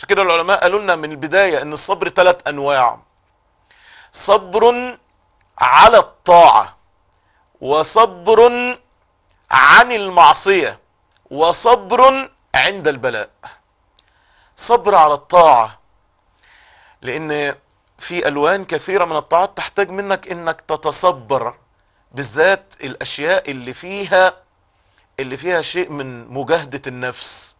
عشان كده العلماء قالوا لنا من البداية ان الصبر ثلاث انواع صبر على الطاعة وصبر عن المعصية وصبر عند البلاء صبر على الطاعة لان في الوان كثيرة من الطاعات تحتاج منك انك تتصبر بالذات الاشياء اللي فيها اللي فيها شيء من مجاهدة النفس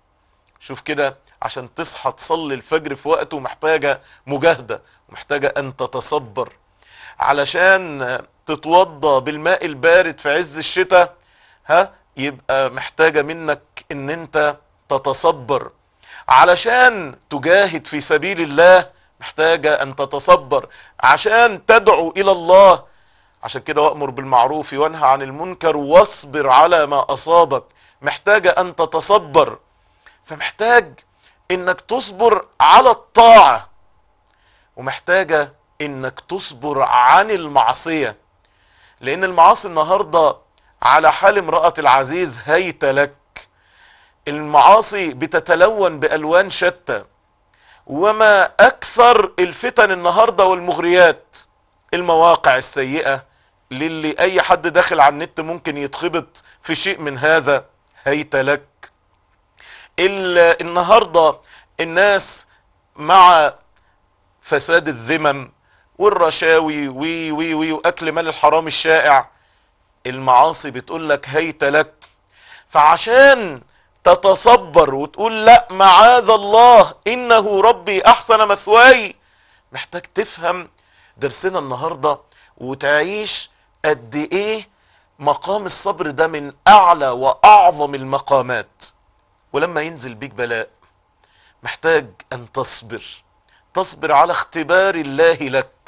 شوف كده عشان تصحى تصلي الفجر في وقته محتاجة مجاهدة ومحتاجة أن تتصبر علشان تتوضى بالماء البارد في عز الشتاء ها يبقى محتاجة منك ان انت تتصبر علشان تجاهد في سبيل الله محتاجة ان تتصبر عشان تدعو الى الله عشان كده وامر بالمعروف وانهى عن المنكر واصبر على ما اصابك محتاجة ان تتصبر فمحتاج انك تصبر على الطاعة ومحتاجة انك تصبر عن المعصية لان المعاصي النهاردة على حال امرأة العزيز هيت لك المعاصي بتتلون بألوان شتى وما أكثر الفتن النهاردة والمغريات المواقع السيئة للي أي حد داخل على النت ممكن يتخبط في شيء من هذا هيت لك النهاردة الناس مع فساد الذمم والرشاوي وي وي وي واكل مال الحرام الشائع المعاصي بتقول لك هيت لك فعشان تتصبر وتقول لا معاذ الله انه ربي احسن مثواي محتاج تفهم درسنا النهارده وتعيش قد ايه مقام الصبر ده من اعلى واعظم المقامات ولما ينزل بيك بلاء محتاج أن تصبر تصبر على اختبار الله لك